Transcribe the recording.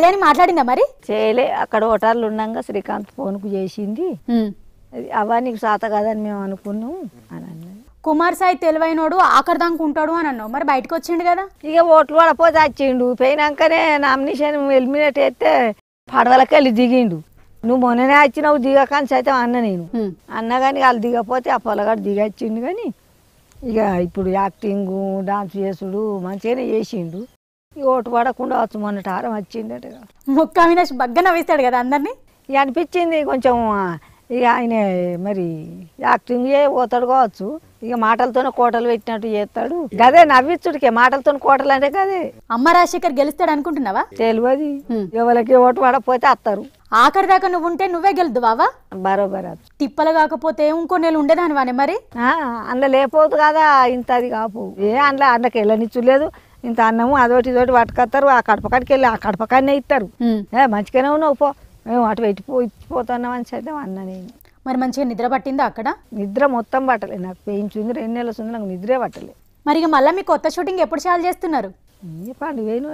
కళ్యాణి మాట్లాడిందా మరి చేయలే అక్కడ ఓటర్లు ఉన్నాక శ్రీకాంత్ ఫోన్కు చేసింది అవన్నీ సాత కాదని మేము అనుకున్నాం అని అన్నది కుమార్ సాయి తెలివైనోడు ఆఖరిదానికి ఉంటాడు అని అన్నావు మరి బయటకు వచ్చిండు కదా ఇక ఓట్లు పడపోతే వచ్చిండు పోయినాకనే నామినేషన్ ఎలిమినేట్ అయితే పడవలకి వెళ్ళి దిగిండు నువ్వు మొన్ననే వచ్చినావు దిగకాని సైతం అన్న నేను అన్న కానీ వాళ్ళు దిగపోతే ఆ పొలగాడు వచ్చిండు కానీ ఇక ఇప్పుడు యాక్టింగ్ డాన్స్ చేసుడు మంచిగానే చేసిండు ఓటు పడకుండా మొన్న హారం వచ్చిందట ముక్క అవినాష్ బగ్గన నవ్విస్తాడు కదా అందరినీ ఇక అనిపించింది కొంచెం ఇక ఆయన మరి యాక్టింగ్ ఏ పోతాడు కావచ్చు ఇక మాటలతోనే కోటలు పెట్టినట్టు చేస్తాడు గదే నవ్విచ్చుడికే మాటలతో కోటలు అంటే కదే అమ్మ రాజశేఖర్ గెలుస్తాడు అనుకుంటున్నావా తెలియదు ఎవరికి ఓటు పడకపోతే అత్తారు ఆఖరి దాకా నువ్వు ఉంటే నువ్వే బావా బరోబర్ తిప్పలు కాకపోతే ఇంకో నెల ఉండేదానివానే మరి అందులో లేకపోదు కదా ఇంత అది కాపు ఏ అందులో అందులోకి వెళ్ళనిచ్చు లేదు ఇంత అన్నము అదొకటి ఇదోటి పట్టుకొస్తారు ఆ కడపకాడికి వెళ్ళి ఆ కడపకాడినే ఇస్తారు మంచిగానే ఉన్నావు పో మేము అటు పెట్టిపో ఇచ్చిపోతున్నాం అని అయితే అన్న నేను మరి మంచిగా నిద్ర పట్టిందా అక్కడ నిద్ర మొత్తం పట్టలేదు నాకు పెయించింది రెండు నెలలు ఉంది నాకు నిద్రే పట్టలేదు మరి మళ్ళీ మీ కొత్త షూటింగ్ ఎప్పుడు చాలు చేస్తున్నారు చెప్పండి వేణు